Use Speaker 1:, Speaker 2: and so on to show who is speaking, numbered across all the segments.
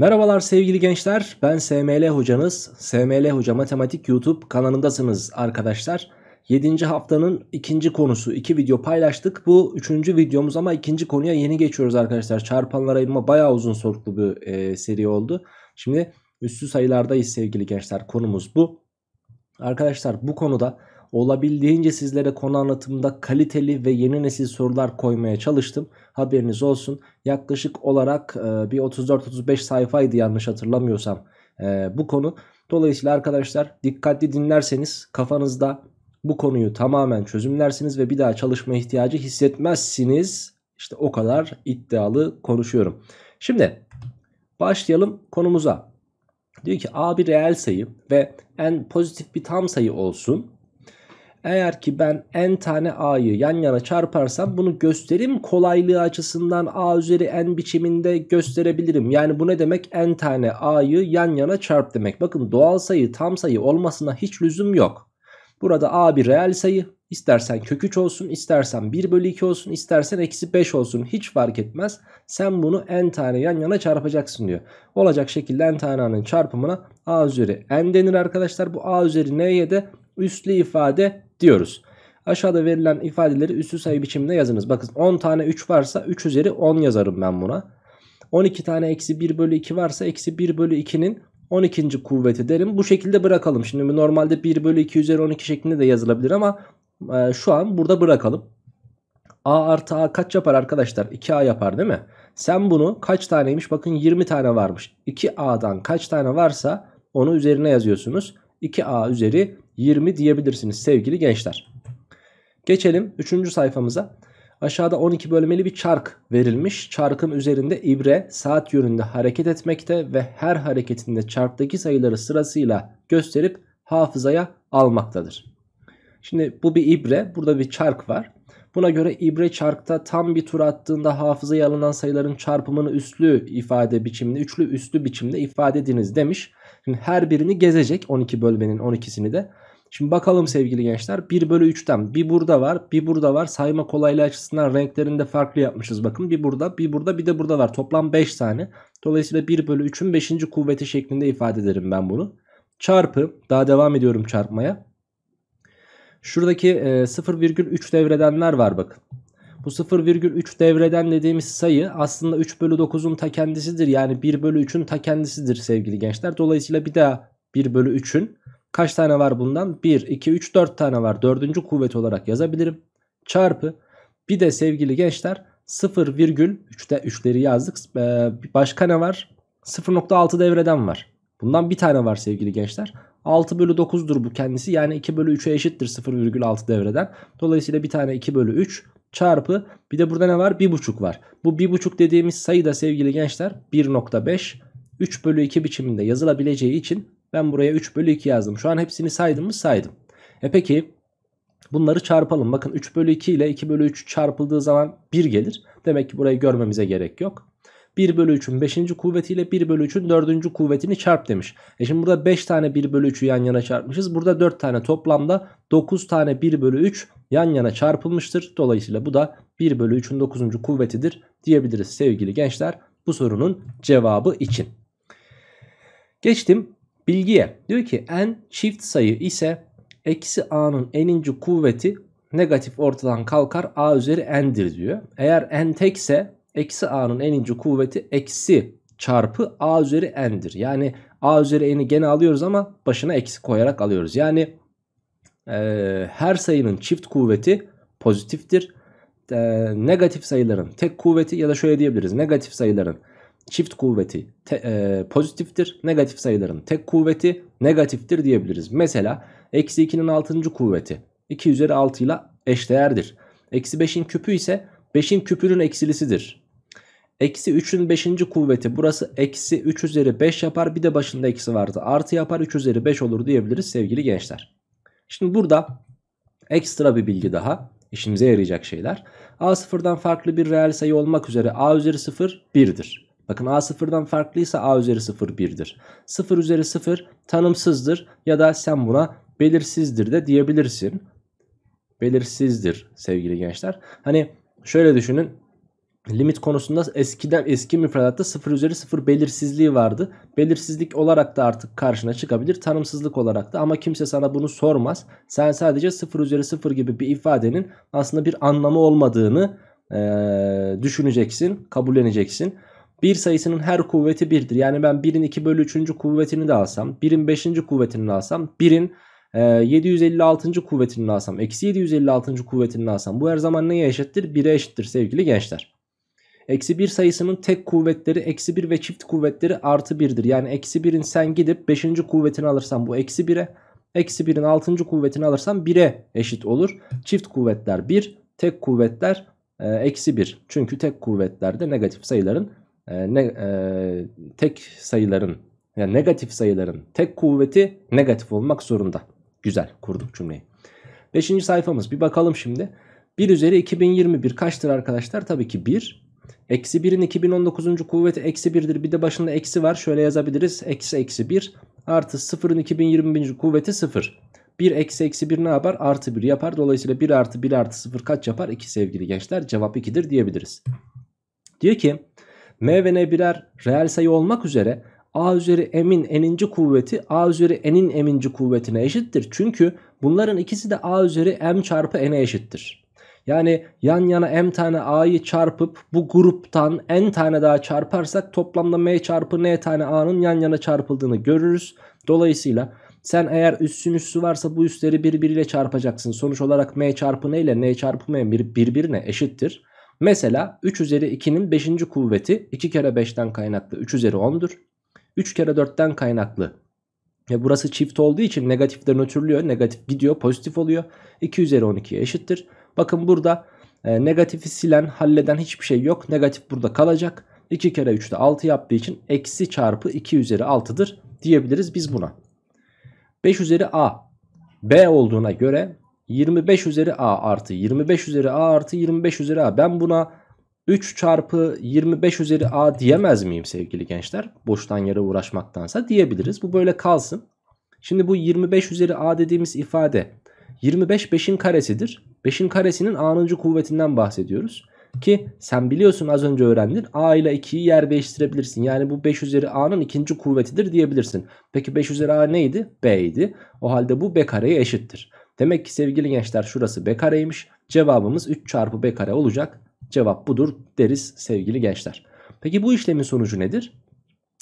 Speaker 1: Merhabalar sevgili gençler ben SML hocanız. SML Hoca Matematik YouTube kanalındasınız arkadaşlar. 7. haftanın ikinci konusu 2 iki video paylaştık. Bu 3. videomuz ama ikinci konuya yeni geçiyoruz arkadaşlar. çarpanlar ayırma baya uzun soluklu bir e, seri oldu. Şimdi üstü sayılardayız sevgili gençler konumuz bu. Arkadaşlar bu konuda olabildiğince sizlere konu anlatımında kaliteli ve yeni nesil sorular koymaya çalıştım. Haberiniz olsun. Yaklaşık olarak e, bir 34-35 sayfaydı yanlış hatırlamıyorsam e, bu konu. Dolayısıyla arkadaşlar dikkatli dinlerseniz kafanızda bu konuyu tamamen çözümlersiniz ve bir daha çalışma ihtiyacı hissetmezsiniz. İşte o kadar iddialı konuşuyorum. Şimdi başlayalım konumuza. Diyor ki A bir reel sayı ve n pozitif bir tam sayı olsun. Eğer ki ben n tane a'yı yan yana çarparsam bunu gösterim kolaylığı açısından a üzeri n biçiminde gösterebilirim. Yani bu ne demek? n tane a'yı yan yana çarp demek. Bakın doğal sayı tam sayı olmasına hiç lüzum yok. Burada a bir reel sayı. İstersen köküç olsun, istersen 1 bölü 2 olsun, istersen eksi 5 olsun hiç fark etmez. Sen bunu n tane yan yana çarpacaksın diyor. Olacak şekilde n tanenin çarpımına a üzeri n denir arkadaşlar. Bu a üzeri n'ye de üslü ifade diyoruz. Aşağıda verilen ifadeleri üstü sayı biçiminde yazınız. Bakın 10 tane 3 varsa 3 üzeri 10 yazarım ben buna. 12 tane eksi 1 bölü 2 varsa eksi 1 bölü 2'nin 12. kuvveti derim. Bu şekilde bırakalım. Şimdi normalde 1 bölü 2 üzeri 12 şeklinde de yazılabilir ama e, şu an burada bırakalım. A artı A kaç yapar arkadaşlar? 2A yapar değil mi? Sen bunu kaç taneymiş? Bakın 20 tane varmış. 2A'dan kaç tane varsa onu üzerine yazıyorsunuz. 2A üzeri 20 diyebilirsiniz sevgili gençler. Geçelim 3. sayfamıza. Aşağıda 12 bölmeli bir çark verilmiş. Çarkın üzerinde ibre saat yönünde hareket etmekte ve her hareketinde çarktaki sayıları sırasıyla gösterip hafızaya almaktadır. Şimdi bu bir ibre, burada bir çark var. Buna göre ibre çarkta tam bir tur attığında hafızaya alınan sayıların çarpımını üslü ifade biçiminde, üçlü üslü biçimde ifade ediniz demiş. Şimdi her birini gezecek 12 bölmenin 12'sini de. Şimdi bakalım sevgili gençler 1 bölü 3'ten bir burada var bir burada var sayma kolaylığı açısından renklerinde farklı yapmışız bakın bir burada bir burada bir de burada var toplam 5 tane. Dolayısıyla 1 bölü 3'ün 5. kuvveti şeklinde ifade ederim ben bunu. Çarpı daha devam ediyorum çarpmaya. Şuradaki 0,3 e, devredenler var bakın. Bu 0,3 devreden dediğimiz sayı aslında 3 bölü 9'un ta kendisidir. Yani 1 bölü 3'ün ta kendisidir sevgili gençler. Dolayısıyla bir daha 1 bölü 3'ün Kaç tane var bundan? 1, 2, 3, 4 tane var. Dördüncü kuvvet olarak yazabilirim. Çarpı bir de sevgili gençler 0,3'te 3'leri yazdık. Ee, başka ne var? 0.6 devreden var. Bundan bir tane var sevgili gençler. 6 bölü 9'dur bu kendisi. Yani 2 bölü 3'e eşittir 0,6 devreden. Dolayısıyla bir tane 2 bölü 3 çarpı bir de burada ne var? 1,5 var. Bu 1,5 dediğimiz sayı da sevgili gençler 1.5 3 bölü 2 biçiminde yazılabileceği için ben buraya 3 bölü 2 yazdım. Şu an hepsini saydım mı? Saydım. E peki bunları çarpalım. Bakın 3 bölü 2 ile 2 bölü 3 çarpıldığı zaman 1 gelir. Demek ki burayı görmemize gerek yok. 1 bölü 3'ün 5. kuvvetiyle 1 bölü 3'ün 4. kuvvetini çarp demiş. E şimdi burada 5 tane 1 bölü 3'ü yan yana çarpmışız. Burada 4 tane toplamda 9 tane 1 bölü 3 yan yana çarpılmıştır. Dolayısıyla bu da 1 bölü 3'ün 9. kuvvetidir diyebiliriz sevgili gençler. Bu sorunun cevabı için. Geçtim bilgiye. Diyor ki n çift sayı ise eksi a'nın n'inci kuvveti negatif ortadan kalkar a üzeri n'dir diyor. Eğer n tekse eksi a'nın n'inci kuvveti eksi çarpı a üzeri n'dir. Yani a üzeri n'i gene alıyoruz ama başına eksi koyarak alıyoruz. Yani e, her sayının çift kuvveti pozitiftir. E, negatif sayıların tek kuvveti ya da şöyle diyebiliriz. Negatif sayıların çift kuvveti te, e, pozitiftir. Negatif sayıların tek kuvveti negatiftir diyebiliriz. Mesela eksi 2'nin 6. kuvveti 2 üzeri 6 ile eşdeğerdir. Eksi 5'in küpü ise 5'in küpünün eksilisidir. Eksi 3'ün 5. kuvveti burası eksi 3 üzeri 5 yapar bir de başında eksi vardı. Artı yapar 3 üzeri 5 olur diyebiliriz sevgili gençler. Şimdi burada ekstra bir bilgi daha işimize yarayacak şeyler. A sıfırdan farklı bir reel sayı olmak üzere A üzeri sıfır 1'dir. Bakın a sıfırdan farklıysa a üzeri sıfır birdir. Sıfır üzeri sıfır tanımsızdır ya da sen buna belirsizdir de diyebilirsin. Belirsizdir sevgili gençler. Hani şöyle düşünün limit konusunda eskiden eski müfredatta 0 üzeri 0 belirsizliği vardı. Belirsizlik olarak da artık karşına çıkabilir. Tanımsızlık olarak da ama kimse sana bunu sormaz. Sen sadece 0 üzeri 0 gibi bir ifadenin aslında bir anlamı olmadığını ee, düşüneceksin, kabulleneceksin. Bir sayısının her kuvveti 1'dir. Yani ben 1'in 2 bölü 3. kuvvetini de alsam 1'in 5. kuvvetini de alsam 1'in e, 756. kuvvetini de alsam eksi 756. kuvvetini de alsam bu her zaman neye eşittir? 1'e eşittir sevgili gençler. Eksi 1 sayısının tek kuvvetleri eksi 1 ve çift kuvvetleri artı 1'dir. Yani eksi 1'in sen gidip 5. kuvvetini alırsan bu eksi 1'e. Eksi 1'in 6. kuvvetini alırsan 1'e eşit olur. Çift kuvvetler 1, tek kuvvetler e, eksi 1. Çünkü tek kuvvetlerde negatif sayıların e, ne, e, tek sayıların yani negatif sayıların tek kuvveti negatif olmak zorunda. Güzel kurduk cümleyi. Beşinci sayfamız bir bakalım şimdi. 1 üzeri 2021 kaçtır arkadaşlar? Tabii ki 1. Eksi 1'in 2019. kuvveti eksi 1'dir. Bir de başında eksi var. Şöyle yazabiliriz. Eksi eksi 1 artı 0'ın 2021. kuvveti 0. 1 eksi eksi 1 ne yapar? Artı 1 yapar. Dolayısıyla 1 artı 1 artı 0 kaç yapar? 2 sevgili gençler. Cevap 2'dir diyebiliriz. Diyor ki M ve N birer reel sayı olmak üzere A üzeri M'in eninci kuvveti A üzeri N'in eminci kuvvetine eşittir. Çünkü bunların ikisi de A üzeri M çarpı N'e eşittir. Yani yan yana M tane A'yı çarpıp bu gruptan N tane daha çarparsak toplamda M çarpı N tane A'nın yan yana çarpıldığını görürüz. Dolayısıyla sen eğer üstün üstü varsa bu üsleri birbiriyle çarpacaksın. Sonuç olarak m çarpı n ile n çarpı m birbirine eşittir. Mesela 3 üzeri 2'nin 5. kuvveti 2 kere 5'ten kaynaklı 3 üzeri 10'dur. 3 kere 4'ten kaynaklı. Ve burası çift olduğu için negatifler nötrlüyor. Negatif gidiyor pozitif oluyor. 2 üzeri 12'ye eşittir. Bakın burada e, negatifi silen halleden hiçbir şey yok. Negatif burada kalacak. 2 kere 3 de 6 yaptığı için eksi çarpı 2 üzeri 6'dır diyebiliriz biz buna. 5 üzeri a b olduğuna göre 25 üzeri a artı 25 üzeri a artı 25 üzeri a. Ben buna 3 çarpı 25 üzeri a diyemez miyim sevgili gençler? Boştan yere uğraşmaktansa diyebiliriz. Bu böyle kalsın. Şimdi bu 25 üzeri a dediğimiz ifade 25 5'in karesidir. 5'in karesinin a'nıncı kuvvetinden bahsediyoruz. Ki sen biliyorsun az önce öğrendin a ile 2'yi yer değiştirebilirsin. Yani bu 5 üzeri a'nın ikinci kuvvetidir diyebilirsin. Peki 5 üzeri a neydi? b idi. O halde bu b kareye eşittir. Demek ki sevgili gençler şurası b kareymiş. Cevabımız 3 çarpı b kare olacak. Cevap budur deriz sevgili gençler. Peki bu işlemin sonucu nedir?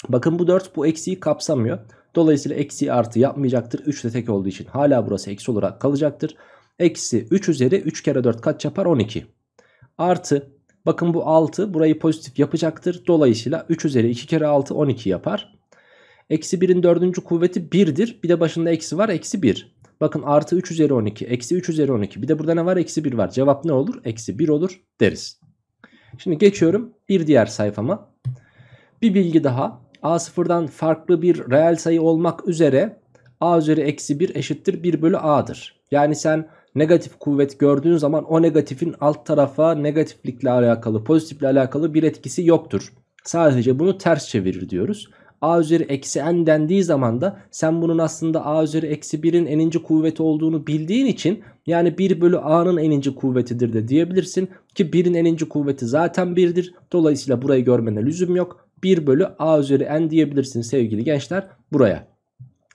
Speaker 1: Bakın bu 4 bu eksiyi kapsamıyor. Dolayısıyla eksi artı yapmayacaktır. 3 de tek olduğu için hala burası eksi olarak kalacaktır. Eksi 3 üzeri 3 kere 4 kaç yapar? 12. Artı bakın bu 6 burayı pozitif yapacaktır. Dolayısıyla 3 üzeri 2 kere 6 12 yapar. Eksi 1'in dördüncü kuvveti 1'dir. Bir de başında eksi var eksi 1. Bakın artı 3 üzeri 12 eksi 3 üzeri 12 bir de burada ne var eksi 1 var. Cevap ne olur? Eksi 1 olur deriz. Şimdi geçiyorum bir diğer sayfama. Bir bilgi daha a sıfırdan farklı bir reel sayı olmak üzere a üzeri eksi 1 eşittir 1 bölü a'dır. Yani sen negatif kuvvet gördüğün zaman o negatifin alt tarafa negatiflikle alakalı pozitifle alakalı bir etkisi yoktur. Sadece bunu ters çevirir diyoruz a üzeri eksi n dendiği zaman da sen bunun aslında a üzeri eksi 1'in eninci kuvveti olduğunu bildiğin için yani 1 bölü a'nın eninci kuvvetidir de diyebilirsin. Ki 1'in eninci kuvveti zaten 1'dir. Dolayısıyla burayı görmene lüzum yok. 1 bölü a üzeri n diyebilirsin sevgili gençler buraya.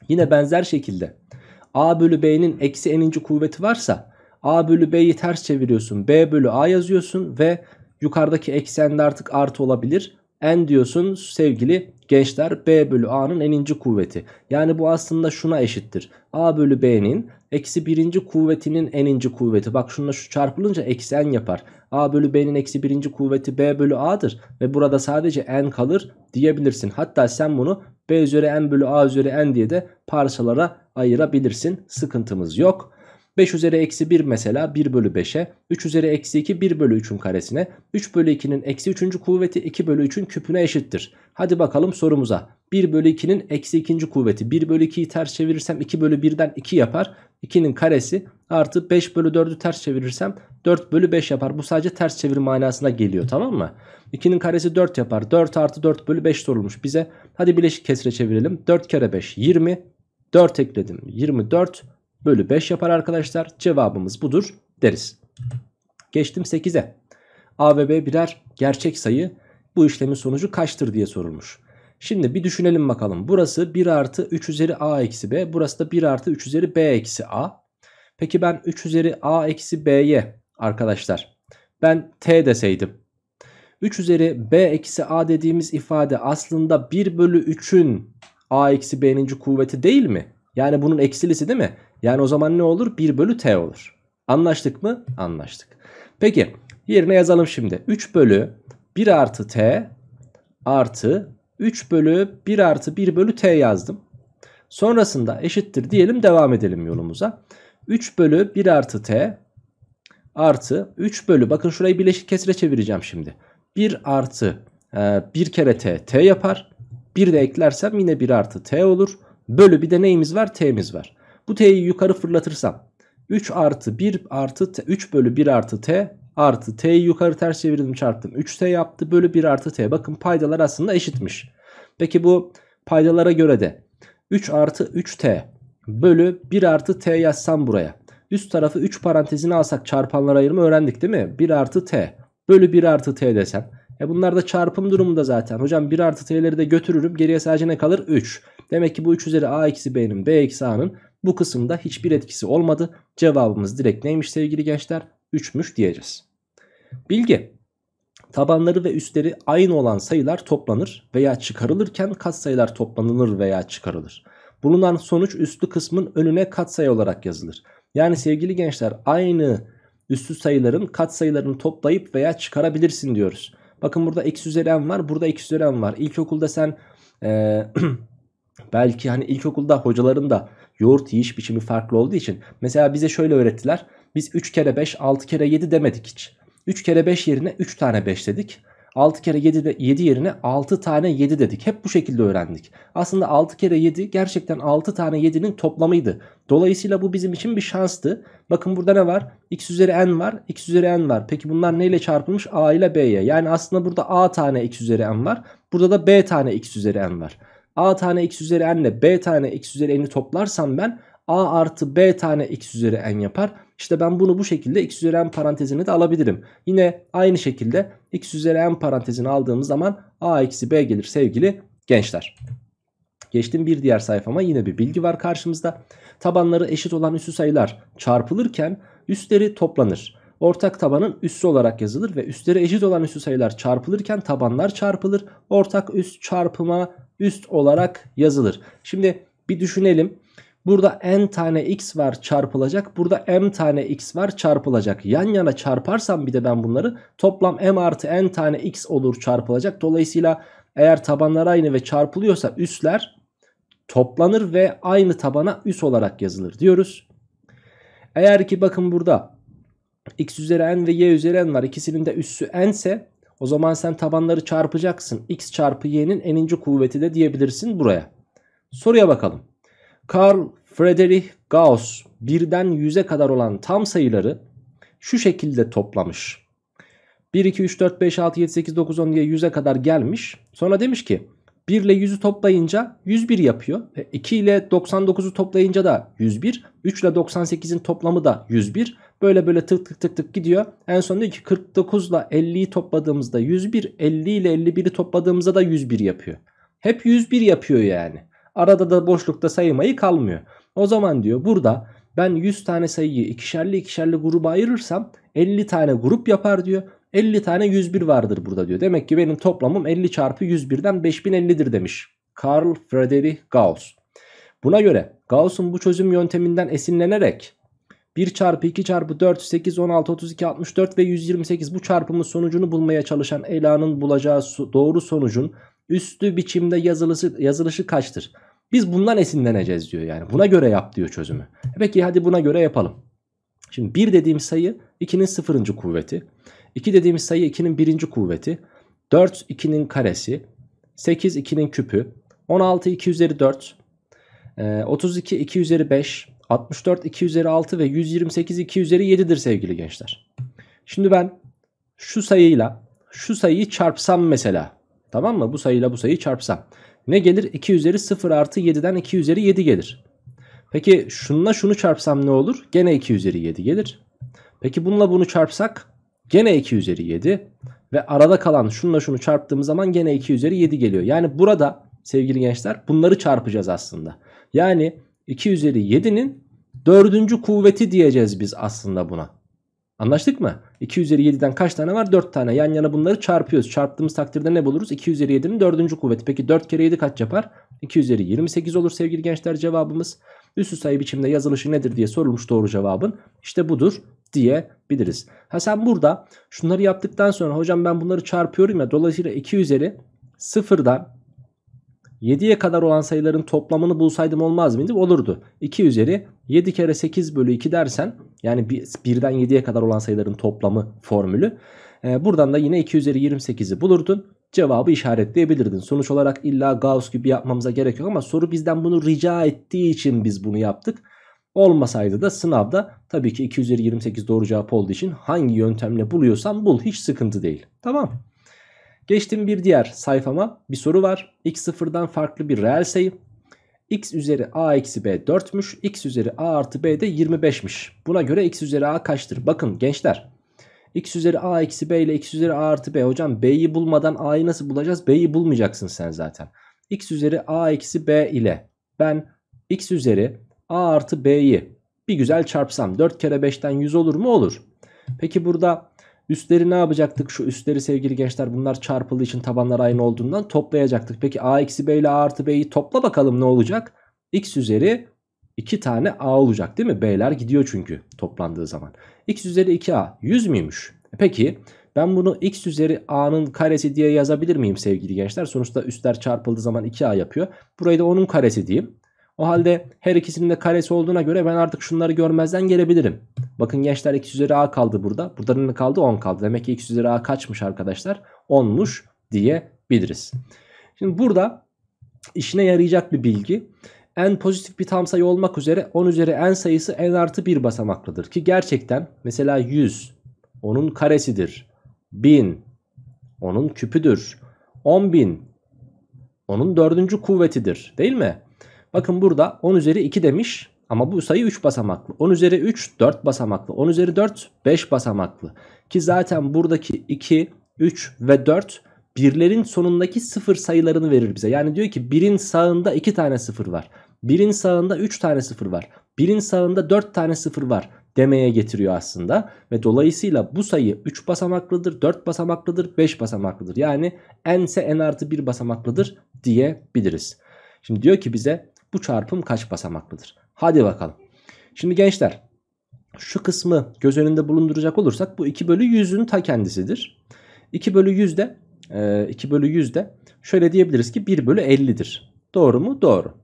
Speaker 1: Yine benzer şekilde a bölü b'nin eksi eninci kuvveti varsa a bölü b'yi ters çeviriyorsun. b bölü a yazıyorsun ve yukarıdaki eksende artık artı olabilir n diyorsun sevgili gençler b bölü a'nın n'inci kuvveti. Yani bu aslında şuna eşittir. a bölü b'nin eksi birinci kuvvetinin n'inci kuvveti. Bak şununla şu çarpılınca eksi n yapar. a bölü b'nin eksi birinci kuvveti b bölü a'dır. Ve burada sadece n kalır diyebilirsin. Hatta sen bunu b üzeri n bölü a üzeri n diye de parçalara ayırabilirsin. Sıkıntımız yok. 5 üzeri eksi 1 mesela 1 bölü 5'e. 3 üzeri eksi 2 1 bölü 3'ün karesine. 3 bölü 2'nin eksi 3. kuvveti 2 bölü 3'ün küpüne eşittir. Hadi bakalım sorumuza. 1 bölü 2'nin eksi 2. kuvveti. 1 bölü 2'yi ters çevirirsem 2 bölü 1'den 2 yapar. 2'nin karesi artı 5 bölü 4'ü ters çevirirsem 4 bölü 5 yapar. Bu sadece ters çevir manasına geliyor tamam mı? 2'nin karesi 4 yapar. 4 artı 4 bölü 5 sorulmuş bize. Hadi bileşik kesre çevirelim. 4 kere 5 20. 4 ekledim 24 bölü 5 yapar arkadaşlar. Cevabımız budur deriz. Geçtim 8'e. A ve B birer gerçek sayı. Bu işlemin sonucu kaçtır diye sorulmuş. Şimdi bir düşünelim bakalım. Burası 1 artı 3 üzeri A eksi B. Burası da 1 artı 3 üzeri B eksi A. Peki ben 3 üzeri A eksi B'ye arkadaşlar ben T deseydim. 3 üzeri B eksi A dediğimiz ifade aslında 1 bölü 3'ün A eksi B'nin kuvveti değil mi? Yani bunun eksilisi değil mi? Yani o zaman ne olur? 1 bölü t olur. Anlaştık mı? Anlaştık. Peki yerine yazalım şimdi. 3 bölü 1 artı t artı 3 bölü 1 artı 1 bölü t yazdım. Sonrasında eşittir diyelim devam edelim yolumuza. 3 bölü 1 artı t artı 3 bölü bakın şurayı birleşik kesire çevireceğim şimdi. 1 artı e, 1 kere t t yapar. 1 de eklersem yine 1 artı t olur. Bölü bir de neyimiz var? T'miz var. Bu t'yi yukarı fırlatırsam 3 artı 1 artı t, 3 bölü 1 artı t artı t'yi yukarı ters çevirdim çarptım. 3t yaptı bölü 1 artı t. Bakın paydalar aslında eşitmiş. Peki bu paydalara göre de 3 artı 3t bölü 1 artı t yazsam buraya. Üst tarafı 3 parantezine alsak çarpanlar ayırımı öğrendik değil mi? 1 artı t bölü 1 artı t desem. E bunlar da çarpım durumunda zaten. Hocam 1 artı t'leri de götürürüm. Geriye sadece ne kalır? 3. Demek ki bu 3 üzeri a eksi b'nin b eksi a'nın bu kısımda hiçbir etkisi olmadı. Cevabımız direkt neymiş sevgili gençler? 3'müş diyeceğiz. Bilgi. Tabanları ve üstleri aynı olan sayılar toplanır veya çıkarılırken katsayılar toplanılır veya çıkarılır. Bulunan sonuç üstlü kısmın önüne katsayı olarak yazılır. Yani sevgili gençler aynı üstü sayıların katsayılarını toplayıp veya çıkarabilirsin diyoruz. Bakın burada x üzeri m var burada x üzeri m var. İlkokulda sen ee, belki hani ilkokulda hocaların da yoğurt yiyiş biçimi farklı olduğu için. Mesela bize şöyle öğrettiler. Biz 3 kere 5, 6 kere 7 demedik hiç. 3 kere 5 yerine 3 tane 5 dedik. 6 kere 7, de, 7 yerine 6 tane 7 dedik. Hep bu şekilde öğrendik. Aslında 6 kere 7 gerçekten 6 tane 7'nin toplamıydı. Dolayısıyla bu bizim için bir şanstı. Bakın burada ne var? X üzeri n var. X üzeri n var. Peki bunlar neyle çarpılmış? A ile B'ye. Yani aslında burada A tane X üzeri n var. Burada da B tane X üzeri n var a tane x üzeri n ile b tane x üzeri n'i toplarsam ben a artı b tane x üzeri n yapar. İşte ben bunu bu şekilde x üzeri n parantezini de alabilirim. Yine aynı şekilde x üzeri n parantezini aldığımız zaman a eksi b gelir sevgili gençler. Geçtim bir diğer sayfama yine bir bilgi var karşımızda. Tabanları eşit olan üssü sayılar çarpılırken üstleri toplanır. Ortak tabanın üssü olarak yazılır ve üstleri eşit olan üssü sayılar çarpılırken tabanlar çarpılır. Ortak üst çarpıma üst olarak yazılır. Şimdi bir düşünelim. Burada n tane x var çarpılacak. Burada m tane x var çarpılacak. Yan yana çarparsam bir de ben bunları toplam m artı n tane x olur çarpılacak. Dolayısıyla eğer tabanlar aynı ve çarpılıyorsa üstler toplanır ve aynı tabana üs olarak yazılır diyoruz. Eğer ki bakın burada x üzeri n ve y üzeri n var ikisinin de üssü n ise o zaman sen tabanları çarpacaksın. X çarpı y'nin eninci kuvveti de diyebilirsin buraya. Soruya bakalım. Karl Friedrich Gauss birden 100'e kadar olan tam sayıları şu şekilde toplamış. 1, 2, 3, 4, 5, 6, 7, 8, 9, 10 diye 100'e kadar gelmiş. Sonra demiş ki 1 ile 100'ü toplayınca 101 yapıyor. 2 e, ile 99'u toplayınca da 101. 3 ile 98'in toplamı da 101. Böyle böyle tık tık tık tık gidiyor. En son diyor ki 49 ile 50'yi topladığımızda 101, 50 ile 51'i topladığımızda da 101 yapıyor. Hep 101 yapıyor yani. Arada da boşlukta saymayı kalmıyor. O zaman diyor burada ben 100 tane sayıyı ikişerli ikişerli gruba ayırırsam 50 tane grup yapar diyor. 50 tane 101 vardır burada diyor. Demek ki benim toplamım 50 çarpı 101'den 5050'dir demiş. Carl Friedrich Gauss. Buna göre Gauss'un bu çözüm yönteminden esinlenerek 1 çarpı 2 çarpı 4 8 16 32 64 ve 128 bu çarpımın sonucunu bulmaya çalışan Ela'nın bulacağı doğru sonucun üstü biçimde yazılışı, yazılışı kaçtır? Biz bundan esinleneceğiz diyor yani. Buna göre yap diyor çözümü. E peki hadi buna göre yapalım. Şimdi 1 dediğim sayı 2'nin sıfırıncı kuvveti. 2 dediğimiz sayı 2'nin birinci kuvveti. 4 2'nin karesi. 8 2'nin küpü. 16 2 üzeri 4. 32 2 üzeri 5. 64 2 üzeri 6 ve 128 2 üzeri 7'dir sevgili gençler. Şimdi ben şu sayıyla şu sayıyı çarpsam mesela. Tamam mı? Bu sayıyla bu sayıyı çarpsam. Ne gelir? 2 üzeri 0 artı 7'den 2 üzeri 7 gelir. Peki şununla şunu çarpsam ne olur? Gene 2 üzeri 7 gelir. Peki bununla bunu çarpsak gene 2 üzeri 7 ve arada kalan şununla şunu çarptığımız zaman gene 2 üzeri 7 geliyor. Yani burada sevgili gençler bunları çarpacağız aslında. Yani 2 üzeri 7'nin dördüncü kuvveti diyeceğiz biz aslında buna. Anlaştık mı? 2 üzeri 7'den kaç tane var? 4 tane. Yan yana bunları çarpıyoruz. Çarptığımız takdirde ne buluruz? 2 üzeri 7'nin dördüncü kuvveti. Peki 4 kere 7 kaç yapar? 2 üzeri 28 olur sevgili gençler cevabımız. Üst sayı biçimde yazılışı nedir diye sorulmuş doğru cevabın. İşte budur diyebiliriz. Ha sen burada şunları yaptıktan sonra hocam ben bunları çarpıyorum ya. Dolayısıyla 2 üzeri 0'dan 7'ye kadar olan sayıların toplamını bulsaydım olmaz mıydı? Olurdu. 2 üzeri 7 kere 8 bölü 2 dersen yani 1'den 7'ye kadar olan sayıların toplamı formülü. E, buradan da yine 2 üzeri 28'i bulurdun. Cevabı işaretleyebilirdin. Sonuç olarak illa Gauss gibi yapmamıza gerek yok ama soru bizden bunu rica ettiği için biz bunu yaptık. Olmasaydı da sınavda tabii ki 2 üzeri 28 doğru cevap olduğu için hangi yöntemle buluyorsan bul hiç sıkıntı değil. Tamam Geçtim bir diğer sayfama bir soru var. x sıfırdan farklı bir reel sayı. X üzeri A eksi B 4'müş. X üzeri A artı B de 25'miş. Buna göre X üzeri A kaçtır? Bakın gençler. X üzeri A eksi B ile X üzeri A artı B. Hocam B'yi bulmadan A'yı nasıl bulacağız? B'yi bulmayacaksın sen zaten. X üzeri A eksi B ile ben X üzeri A artı B'yi bir güzel çarpsam 4 kere 5'ten 100 olur mu? Olur. Peki burada Üstleri ne yapacaktık? Şu üstleri sevgili gençler bunlar çarpılı için tabanlar aynı olduğundan toplayacaktık. Peki a eksi b ile a artı b'yi topla bakalım ne olacak? x üzeri 2 tane a olacak değil mi? B'ler gidiyor çünkü toplandığı zaman. x üzeri 2a 100 müymüş? E peki ben bunu x üzeri a'nın karesi diye yazabilir miyim sevgili gençler? Sonuçta üstler çarpıldığı zaman 2a yapıyor. Burayı da onun karesi diyeyim. O halde her ikisinin de karesi olduğuna göre ben artık şunları görmezden gelebilirim. Bakın gençler x üzeri a kaldı burada. Burada ne kaldı? 10 kaldı. Demek ki x üzeri a kaçmış arkadaşlar? 10'muş diyebiliriz. Şimdi burada işine yarayacak bir bilgi. En pozitif bir tam sayı olmak üzere 10 üzeri en sayısı en artı 1 basamaklıdır. Ki gerçekten mesela 100 onun karesidir. 1000 onun küpüdür. 10.000 onun dördüncü kuvvetidir değil mi? Bakın burada 10 üzeri 2 demiş. Ama bu sayı 3 basamaklı. 10 üzeri 3 4 basamaklı. 10 üzeri 4 5 basamaklı. Ki zaten buradaki 2, 3 ve 4 birlerin sonundaki sıfır sayılarını verir bize. Yani diyor ki birin sağında 2 tane sıfır var. Birin sağında 3 tane sıfır var. Birin sağında 4 tane sıfır var demeye getiriyor aslında. Ve dolayısıyla bu sayı 3 basamaklıdır, 4 basamaklıdır, 5 basamaklıdır. Yani n ise n artı 1 basamaklıdır diyebiliriz. Şimdi diyor ki bize bu çarpım kaç basamaklıdır? Hadi bakalım. Şimdi gençler şu kısmı göz önünde bulunduracak olursak bu 2 bölü 100'ün ta kendisidir. 2 bölü 100 de 2 e, bölü 100 de şöyle diyebiliriz ki 1 bölü 50'dir. Doğru mu? Doğru.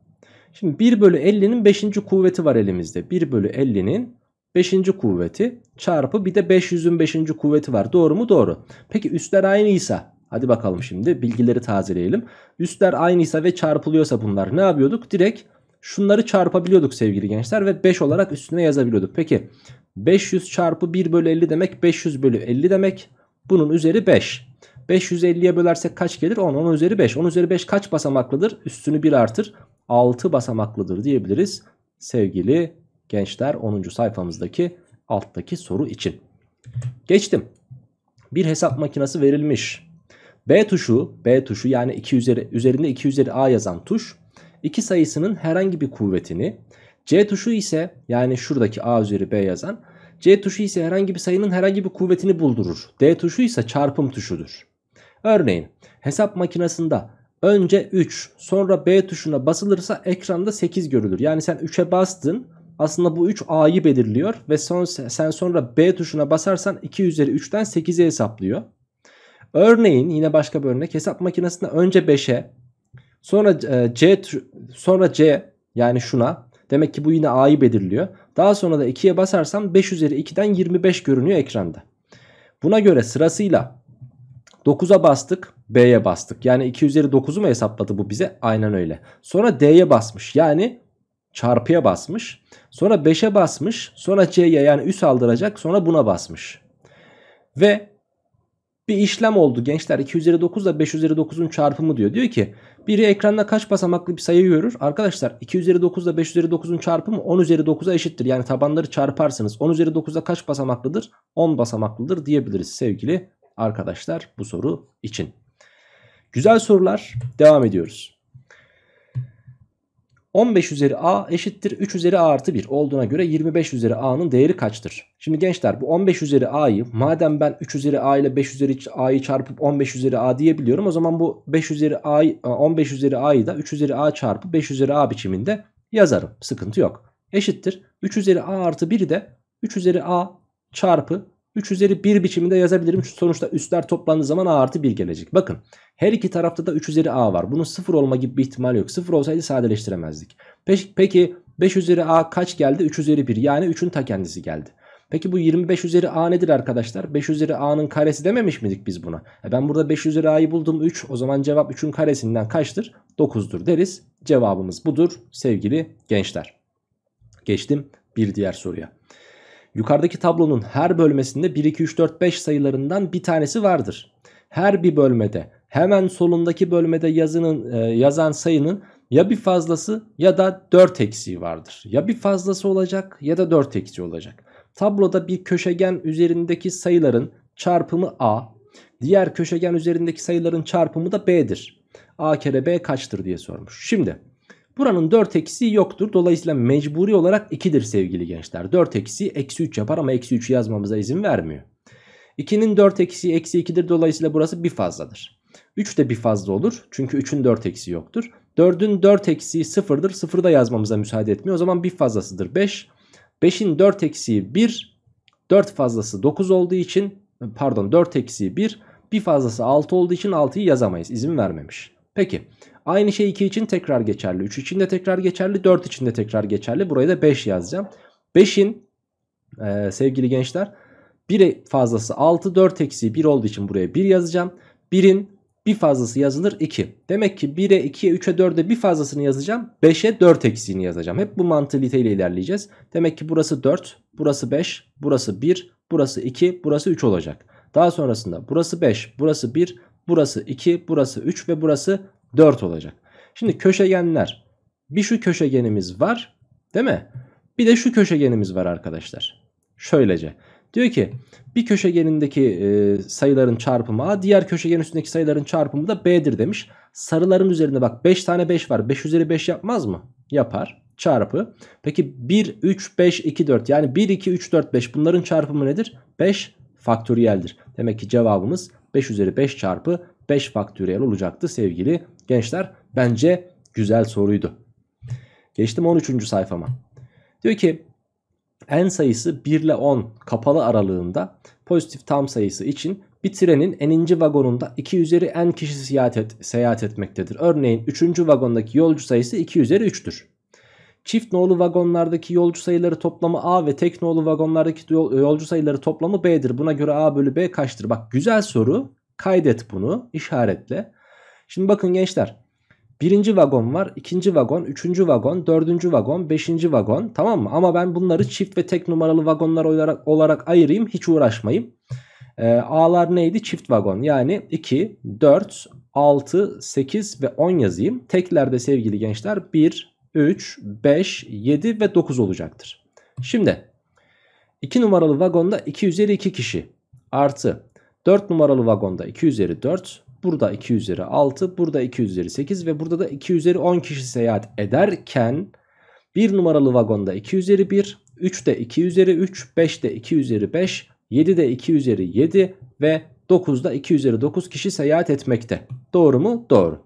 Speaker 1: Şimdi 1 bölü 50'nin 5. kuvveti var elimizde. 1 bölü 50'nin 5. kuvveti çarpı bir de 500'ün 5. kuvveti var. Doğru mu? Doğru. Peki üstler aynıysa hadi bakalım şimdi bilgileri tazeleyelim. Üstler aynıysa ve çarpılıyorsa bunlar ne yapıyorduk? Direkt şunları çarpabiliyorduk sevgili gençler ve 5 olarak üstüne yazabiliyorduk. Peki 500 çarpı 1 bölü 50 demek 500 bölü 50 demek bunun üzeri 5. 550'ye bölersek kaç gelir? 10. 10 üzeri 5. 10 üzeri 5 kaç basamaklıdır? Üstünü 1 artır. 6 basamaklıdır diyebiliriz sevgili gençler 10. sayfamızdaki alttaki soru için. Geçtim. Bir hesap makinesi verilmiş. B tuşu, B tuşu yani 2 üzeri, üzerinde 2 üzeri A yazan tuş 2 sayısının herhangi bir kuvvetini C tuşu ise yani şuradaki A üzeri B yazan C tuşu ise herhangi bir sayının herhangi bir kuvvetini buldurur. D tuşu ise çarpım tuşudur. Örneğin hesap makinesinde önce 3 sonra B tuşuna basılırsa ekranda 8 görülür. Yani sen 3'e bastın aslında bu 3 A'yı belirliyor ve son, sen sonra B tuşuna basarsan 2 üzeri 3'ten 8'e hesaplıyor. Örneğin yine başka bir örnek hesap makinesinde önce 5'e Sonra e, C sonra C yani şuna demek ki bu yine A'yı belirliyor. Daha sonra da 2'ye basarsam 5 üzeri 2'den 25 görünüyor ekranda. Buna göre sırasıyla 9'a bastık B'ye bastık. Yani 2 üzeri 9'u mu hesapladı bu bize? Aynen öyle. Sonra D'ye basmış yani çarpıya basmış. Sonra 5'e basmış. Sonra C'ye yani üs aldıracak. Sonra buna basmış. Ve bir işlem oldu gençler 2 üzeri 9 ile 5 üzeri 9'un çarpımı diyor. Diyor ki biri ekranda kaç basamaklı bir sayı görür? Arkadaşlar 2 üzeri 9 ile 5 üzeri 9'un çarpımı 10 üzeri 9'a eşittir. Yani tabanları çarparsınız. 10 üzeri 9'da kaç basamaklıdır? 10 basamaklıdır diyebiliriz sevgili arkadaşlar bu soru için. Güzel sorular devam ediyoruz. 15 üzeri a eşittir 3 üzeri a artı 1 olduğuna göre 25 üzeri a'nın değeri kaçtır? Şimdi gençler bu 15 üzeri a'yı madem ben 3 üzeri a ile 5 üzeri a'yı çarpıp 15 üzeri a diyebiliyorum. O zaman bu 5 üzeri a 15 üzeri a'yı da 3 üzeri a çarpı 5 üzeri a biçiminde yazarım. Sıkıntı yok. Eşittir 3 üzeri a artı 1'i de 3 üzeri a çarpı 3 üzeri 1 biçiminde yazabilirim. Sonuçta üstler toplandığı zaman a artı 1 gelecek. Bakın her iki tarafta da 3 üzeri a var. Bunun 0 olma gibi bir ihtimal yok. 0 olsaydı sadeleştiremezdik. Peki 5 üzeri a kaç geldi? 3 üzeri 1 yani 3'ün ta kendisi geldi. Peki bu 25 üzeri a nedir arkadaşlar? 5 üzeri a'nın karesi dememiş miydik biz buna? E ben burada 5 üzeri a'yı buldum 3. O zaman cevap 3'ün karesinden kaçtır? 9'dur deriz. Cevabımız budur sevgili gençler. Geçtim bir diğer soruya. Yukarıdaki tablonun her bölmesinde 1, 2, 3, 4, 5 sayılarından bir tanesi vardır. Her bir bölmede hemen solundaki bölmede yazının e, yazan sayının ya bir fazlası ya da 4 eksiği vardır. Ya bir fazlası olacak ya da 4 eksiği olacak. Tabloda bir köşegen üzerindeki sayıların çarpımı A, diğer köşegen üzerindeki sayıların çarpımı da B'dir. A kere B kaçtır diye sormuş. Şimdi Buranın 4 eksi yoktur. Dolayısıyla mecburi olarak 2'dir sevgili gençler. 4 eksi eksi 3 yapar ama eksi 3'ü yazmamıza izin vermiyor. 2'nin 4 eksi eksi 2'dir. Dolayısıyla burası bir fazladır. 3 de bir fazla olur. Çünkü 3'ün 4 eksi yoktur. 4'ün 4 eksi 0'dır. 0'ı da yazmamıza müsaade etmiyor. O zaman bir fazlasıdır 5. 5'in 4 eksi 1. 4 fazlası 9 olduğu için pardon 4 eksi 1. Bir fazlası 6 olduğu için 6'yı yazamayız. İzin vermemiş. Peki Aynı şey 2 için tekrar geçerli. 3 için de tekrar geçerli. 4 için de tekrar geçerli. Buraya da 5 yazacağım. 5'in e, sevgili gençler 1 fazlası 6 4 eksi 1 olduğu için buraya 1 yazacağım. 1'in bir fazlası yazılır 2. Demek ki 1'e 2'ye 3'e 4'e bir fazlasını yazacağım. 5'e 4 eksiğini yazacağım. Hep bu mantaliteyle ilerleyeceğiz. Demek ki burası 4, burası 5, burası 1, burası 2, burası 3 olacak. Daha sonrasında burası 5, burası 1, burası 2, burası 3 ve burası 4 olacak. Şimdi köşegenler. Bir şu köşegenimiz var değil mi? Bir de şu köşegenimiz var arkadaşlar. Şöylece. Diyor ki bir köşegenindeki e, sayıların çarpımı A diğer köşegen üstündeki sayıların çarpımı da B'dir demiş. Sarıların üzerinde bak 5 tane 5 var. 5 üzeri 5 yapmaz mı? Yapar. Çarpı. Peki 1, 3, 5, 2, 4 yani 1, 2, 3, 4, 5 bunların çarpımı nedir? 5 faktöriyeldir. Demek ki cevabımız 5 üzeri 5 çarpı 5 faktöriyel olacaktı sevgili Gençler bence güzel soruydu. Geçtim 13. sayfama. Diyor ki n sayısı 1 ile 10 kapalı aralığında pozitif tam sayısı için bir trenin eninci vagonunda 2 üzeri n kişi seyahat, et, seyahat etmektedir. Örneğin 3. vagondaki yolcu sayısı 2 üzeri 3'tür. Çift nolu vagonlardaki yolcu sayıları toplamı A ve tek nolu vagonlardaki yolcu sayıları toplamı B'dir. Buna göre A bölü B kaçtır? Bak güzel soru. Kaydet bunu, işaretle. Şimdi bakın gençler. Birinci vagon var, ikinci vagon, üçüncü vagon, dördüncü vagon, beşinci vagon tamam mı? Ama ben bunları çift ve tek numaralı vagonlar olarak, olarak ayırayım hiç uğraşmayayım. Ee, A'lar neydi? Çift vagon yani 2, 4, 6, 8 ve 10 yazayım. Teklerde sevgili gençler 1, 3, 5, 7 ve 9 olacaktır. Şimdi 2 numaralı vagonda 2 üzeri 2 kişi artı 4 numaralı vagonda 2 üzeri 4 burada 2 üzeri 6, burada 2 üzeri 8 ve burada da 2 üzeri 10 kişi seyahat ederken 1 numaralı vagonda 2 üzeri 1, 3 de 2 üzeri 3, 5 de 2 üzeri 5, 7 de 2 üzeri 7 ve 9 da 2 üzeri 9 kişi seyahat etmekte. Doğru mu? Doğru.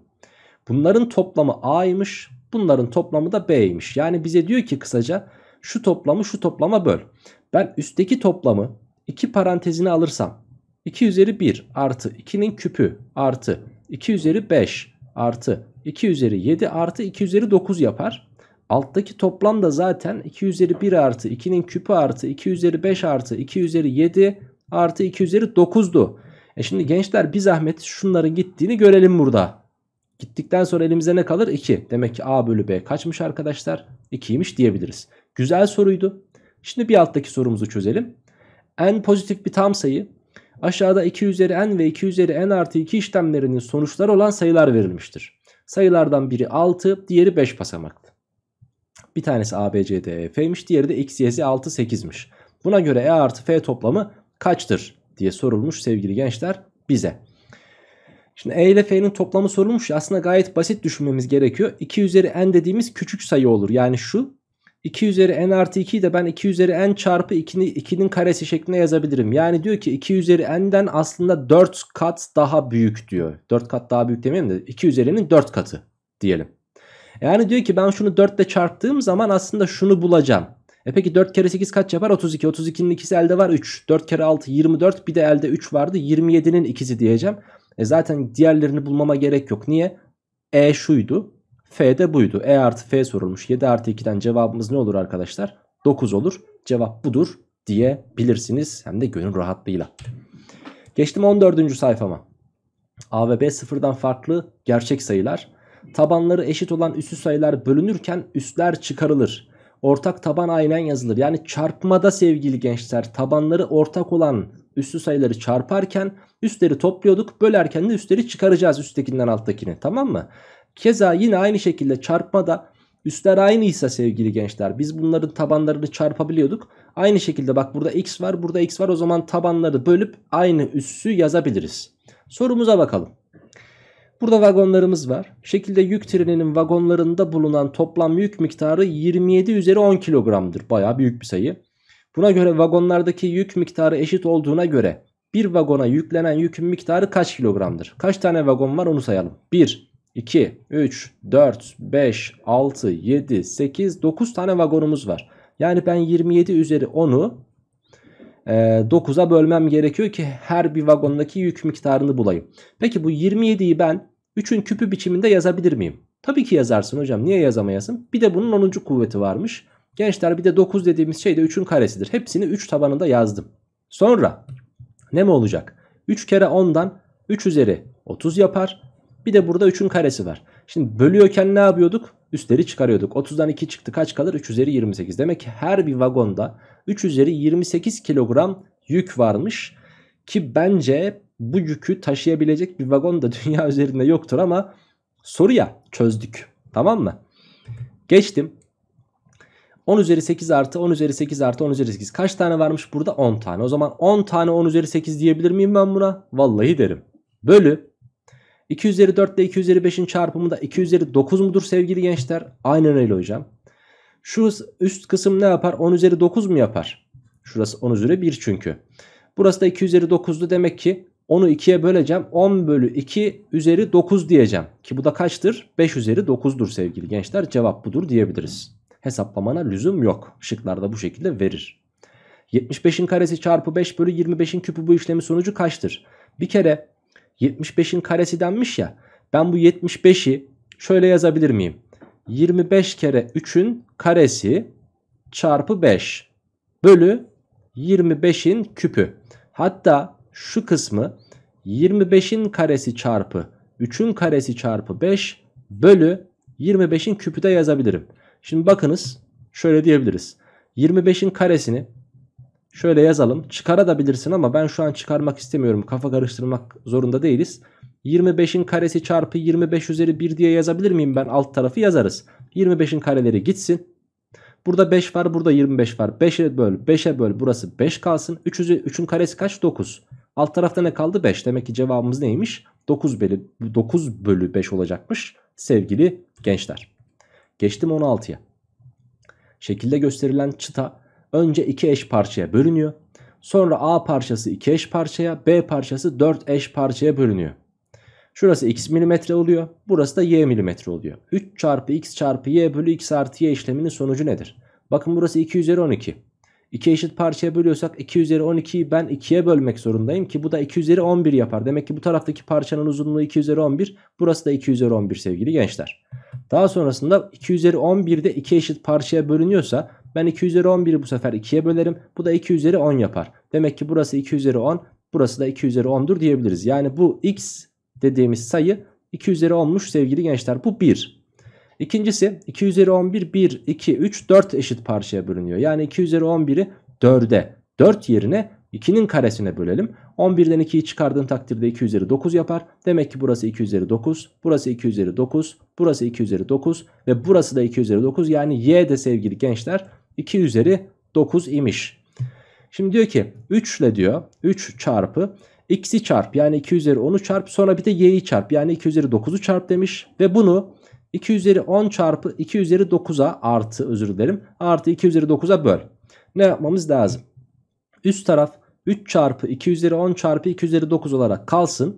Speaker 1: Bunların toplamı A'ymış, bunların toplamı da B'ymiş. Yani bize diyor ki kısaca şu toplamı şu toplama böl. Ben üstteki toplamı iki parantezine alırsam 2 üzeri 1 artı 2'nin küpü artı 2 üzeri 5 artı 2 üzeri 7 artı 2 üzeri 9 yapar. Alttaki toplam da zaten 2 üzeri 1 artı 2'nin küpü artı 2 üzeri 5 artı 2 üzeri 7 artı 2 üzeri 9'du. E şimdi gençler bir zahmet şunların gittiğini görelim burada. Gittikten sonra elimize ne kalır? 2. Demek ki A bölü B kaçmış arkadaşlar? 2'ymiş diyebiliriz. Güzel soruydu. Şimdi bir alttaki sorumuzu çözelim. N pozitif bir tam sayı Aşağıda 2 üzeri n ve 2 üzeri n artı 2 işlemlerinin sonuçları olan sayılar verilmiştir. Sayılardan biri 6, diğeri 5 basamaktı. Bir tanesi a, b, c, d, e, f'ymiş, diğeri de x, y, z, 6, 8'miş. Buna göre e artı f toplamı kaçtır diye sorulmuş sevgili gençler bize. Şimdi e ile f'nin toplamı sorulmuş. Aslında gayet basit düşünmemiz gerekiyor. 2 üzeri n dediğimiz küçük sayı olur. Yani şu 2 üzeri n artı 2'yi de ben 2 üzeri n çarpı 2'nin 2'nin karesi şeklinde yazabilirim. Yani diyor ki 2 üzeri n'den aslında 4 kat daha büyük diyor. 4 kat daha büyük demeyeyim de 2 üzerinin 4 katı diyelim. Yani diyor ki ben şunu 4 ile çarptığım zaman aslında şunu bulacağım. E peki 4 kere 8 kaç yapar? 32. 32'nin ikisi elde var 3. 4 kere 6 24 bir de elde 3 vardı. 27'nin ikisi diyeceğim. E zaten diğerlerini bulmama gerek yok. Niye? E şuydu. F de buydu. E artı F sorulmuş. 7 artı 2'den cevabımız ne olur arkadaşlar? 9 olur. Cevap budur diyebilirsiniz. Hem de gönül rahatlığıyla. Geçtim 14. sayfama. A ve B sıfırdan farklı gerçek sayılar. Tabanları eşit olan üssü sayılar bölünürken üstler çıkarılır. Ortak taban aynen yazılır. Yani çarpmada sevgili gençler tabanları ortak olan üssü sayıları çarparken üstleri topluyorduk. Bölerken de üstleri çıkaracağız üsttekinden alttakini tamam mı? Keza yine aynı şekilde çarpma çarpmada üstler aynıysa sevgili gençler biz bunların tabanlarını çarpabiliyorduk. Aynı şekilde bak burada x var burada x var o zaman tabanları bölüp aynı üssü yazabiliriz. Sorumuza bakalım. Burada vagonlarımız var. Şekilde yük treninin vagonlarında bulunan toplam yük miktarı 27 üzeri 10 kilogramdır. Baya büyük bir sayı. Buna göre vagonlardaki yük miktarı eşit olduğuna göre bir vagona yüklenen yükün miktarı kaç kilogramdır? Kaç tane vagon var onu sayalım. 1, 2, 3, 4, 5, 6, 7, 8, 9 tane vagonumuz var. Yani ben 27 üzeri 10'u e, 9'a bölmem gerekiyor ki her bir vagondaki yük miktarını bulayım. Peki bu 27'yi ben 3'ün küpü biçiminde yazabilir miyim? Tabii ki yazarsın hocam. Niye yazamayasın? Bir de bunun 10. kuvveti varmış. Gençler bir de 9 dediğimiz şey de 3'ün karesidir. Hepsini 3 tabanında yazdım. Sonra ne mi olacak? 3 kere 10'dan 3 üzeri 30 yapar. Bir de burada 3'ün karesi var. Şimdi bölüyorken ne yapıyorduk? Üstleri çıkarıyorduk. 30'dan 2 çıktı kaç kalır? 3 üzeri 28. Demek ki her bir vagonda 3 üzeri 28 kilogram yük varmış. Ki bence bu yükü taşıyabilecek bir vagon da dünya üzerinde yoktur ama soru ya çözdük. Tamam mı? Geçtim. 10 üzeri 8 artı 10 üzeri 8 artı 10 üzeri 8 kaç tane varmış burada 10 tane o zaman 10 tane 10 üzeri 8 diyebilir miyim ben buna vallahi derim bölü 2 üzeri 4 ile 2 üzeri 5'in çarpımı da 2 üzeri 9 mudur sevgili gençler? Aynen öyle hocam. Şu üst kısım ne yapar? 10 üzeri 9 mu yapar? Şurası 10 üzeri 1 çünkü. Burası da 2 üzeri 9'du demek ki onu 2'ye böleceğim. 10 bölü 2 üzeri 9 diyeceğim. Ki bu da kaçtır? 5 üzeri 9'dur sevgili gençler. Cevap budur diyebiliriz. Hesaplamana lüzum yok. Şıklarda bu şekilde verir. 75'in karesi çarpı 5 bölü 25'in küpü bu işlemin sonucu kaçtır? Bir kere 75'in karesi denmiş ya. Ben bu 75'i şöyle yazabilir miyim? 25 kere 3'ün karesi çarpı 5 bölü 25'in küpü. Hatta şu kısmı 25'in karesi çarpı 3'ün karesi çarpı 5 bölü 25'in küpü de yazabilirim. Şimdi bakınız şöyle diyebiliriz. 25'in karesini Şöyle yazalım. Çıkara da bilirsin ama ben şu an çıkarmak istemiyorum. Kafa karıştırmak zorunda değiliz. 25'in karesi çarpı 25 üzeri 1 diye yazabilir miyim ben? Alt tarafı yazarız. 25'in kareleri gitsin. Burada 5 var burada 25 var. 5'e böl 5'e böl burası 5 kalsın. 3 3'ün karesi kaç? 9. Alt tarafta ne kaldı? 5. Demek ki cevabımız neymiş? 9 bölü, 9 bölü 5 olacakmış sevgili gençler. Geçtim 16'ya. Şekilde gösterilen çıta önce iki eş parçaya bölünüyor. Sonra A parçası iki eş parçaya, B parçası dört eş parçaya bölünüyor. Şurası x milimetre oluyor. Burası da y milimetre oluyor. 3 çarpı x çarpı y bölü x artı y işleminin sonucu nedir? Bakın burası 2 üzeri 12. 2 eşit parçaya bölüyorsak 2 üzeri 12'yi ben 2'ye bölmek zorundayım ki bu da 2 üzeri 11 yapar. Demek ki bu taraftaki parçanın uzunluğu 2 üzeri 11. Burası da 2 üzeri 11 sevgili gençler. Daha sonrasında 2 üzeri 11 de 2 eşit parçaya bölünüyorsa ben 2 üzeri 11'i bu sefer 2'ye bölerim. Bu da 2 üzeri 10 yapar. Demek ki burası 2 üzeri 10. Burası da 2 üzeri 10'dur diyebiliriz. Yani bu x dediğimiz sayı 2 üzeri 10'muş sevgili gençler. Bu 1. İkincisi 2 üzeri 11 1, 2, 3, 4 eşit parçaya bölünüyor. Yani 2 üzeri 11'i 4'e 4 yerine 2'nin karesine bölelim. 11'den 2'yi çıkardığın takdirde 2 üzeri 9 yapar. Demek ki burası 2 üzeri 9, burası 2 üzeri 9, burası 2 üzeri 9 ve burası da 2 üzeri 9. Yani y de sevgili gençler 2 üzeri 9 imiş. Şimdi diyor ki 3 ile diyor 3 çarpı x'i çarp yani 2 üzeri 10'u çarp sonra bir de y'yi çarp yani 2 üzeri 9'u çarp demiş ve bunu 2 üzeri 10 çarpı 2 üzeri 9'a artı özür dilerim artı 2 üzeri 9'a böl. Ne yapmamız lazım? Üst taraf 3 çarpı 2 üzeri 10 çarpı 2 üzeri 9 olarak kalsın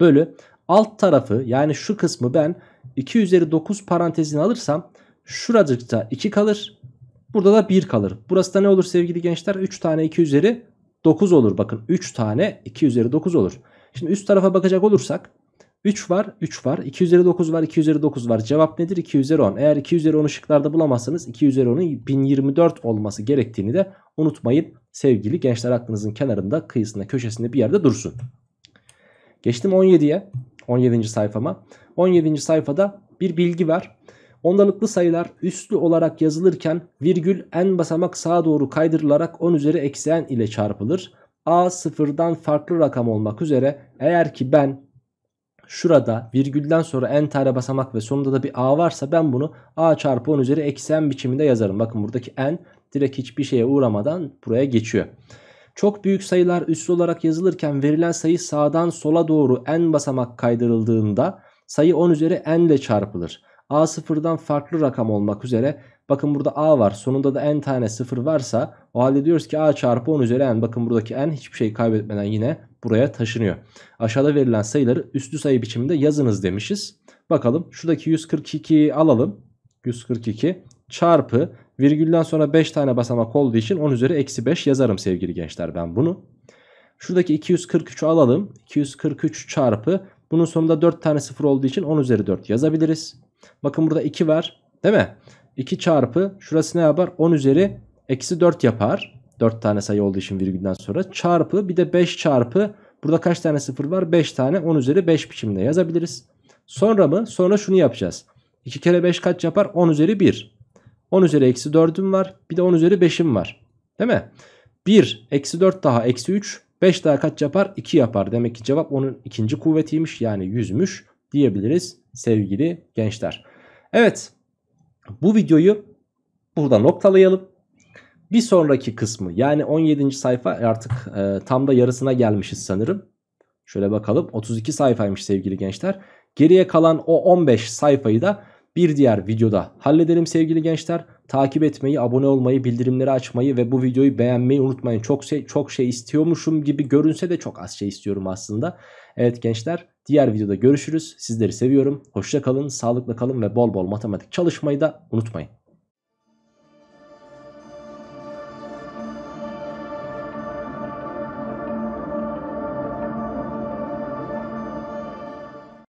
Speaker 1: bölü alt tarafı yani şu kısmı ben 2 üzeri 9 parantezini alırsam şuradıkta 2 kalır Burada da 1 kalır. Burası da ne olur sevgili gençler? 3 tane 2 üzeri 9 olur. Bakın 3 tane 2 üzeri 9 olur. Şimdi üst tarafa bakacak olursak 3 var 3 var 2 üzeri 9 var 2 üzeri 9 var. Cevap nedir? 2 üzeri 10. Eğer 2 üzeri 10'u ışıklarda bulamazsanız 2 üzeri 10'un 1024 olması gerektiğini de unutmayın. Sevgili gençler aklınızın kenarında kıyısında köşesinde bir yerde dursun. Geçtim 17'ye 17. sayfama. 17. sayfada bir bilgi var. Ondalıklı sayılar üslü olarak yazılırken virgül en basamak sağa doğru kaydırılarak 10 üzeri eksi n ile çarpılır. A sıfırdan farklı rakam olmak üzere eğer ki ben şurada virgülden sonra n tane basamak ve sonunda da bir a varsa ben bunu a çarpı 10 üzeri eksi n biçiminde yazarım. Bakın buradaki n direkt hiçbir şeye uğramadan buraya geçiyor. Çok büyük sayılar üslü olarak yazılırken verilen sayı sağdan sola doğru n basamak kaydırıldığında sayı 10 üzeri n ile çarpılır. A sıfırdan farklı rakam olmak üzere bakın burada A var sonunda da n tane sıfır varsa o halde diyoruz ki A çarpı 10 üzeri n bakın buradaki n hiçbir şey kaybetmeden yine buraya taşınıyor. Aşağıda verilen sayıları üstü sayı biçiminde yazınız demişiz. Bakalım şuradaki 142'yi alalım 142 çarpı virgülden sonra 5 tane basamak olduğu için 10 üzeri eksi 5 yazarım sevgili gençler ben bunu. Şuradaki 243'ü alalım. 243 çarpı bunun sonunda 4 tane 0 olduğu için 10 üzeri 4 yazabiliriz. Bakın burada 2 var değil mi? 2 çarpı şurası ne yapar? 10 üzeri eksi 4 yapar. 4 tane sayı olduğu için virgülden sonra. Çarpı bir de 5 çarpı burada kaç tane sıfır var? 5 tane 10 üzeri 5 biçimde yazabiliriz. Sonra mı? Sonra şunu yapacağız. 2 kere 5 kaç yapar? 10 üzeri 1. 10 üzeri eksi 4'üm var. Bir de 10 üzeri 5'im var. Değil mi? 1 eksi 4 daha eksi 3. 5 daha kaç yapar? 2 yapar. Demek ki cevap onun ikinci kuvvetiymiş. Yani 100'müş diyebiliriz sevgili gençler. Evet bu videoyu burada noktalayalım. Bir sonraki kısmı yani 17. sayfa artık e, tam da yarısına gelmişiz sanırım. Şöyle bakalım 32 sayfaymış sevgili gençler. Geriye kalan o 15 sayfayı da bir diğer videoda halledelim sevgili gençler. Takip etmeyi, abone olmayı, bildirimleri açmayı ve bu videoyu beğenmeyi unutmayın. Çok şey, çok şey istiyormuşum gibi görünse de çok az şey istiyorum aslında. Evet gençler Diğer videoda görüşürüz. Sizleri seviyorum. Hoşça kalın, sağlıkla kalın ve bol bol matematik çalışmayı da unutmayın.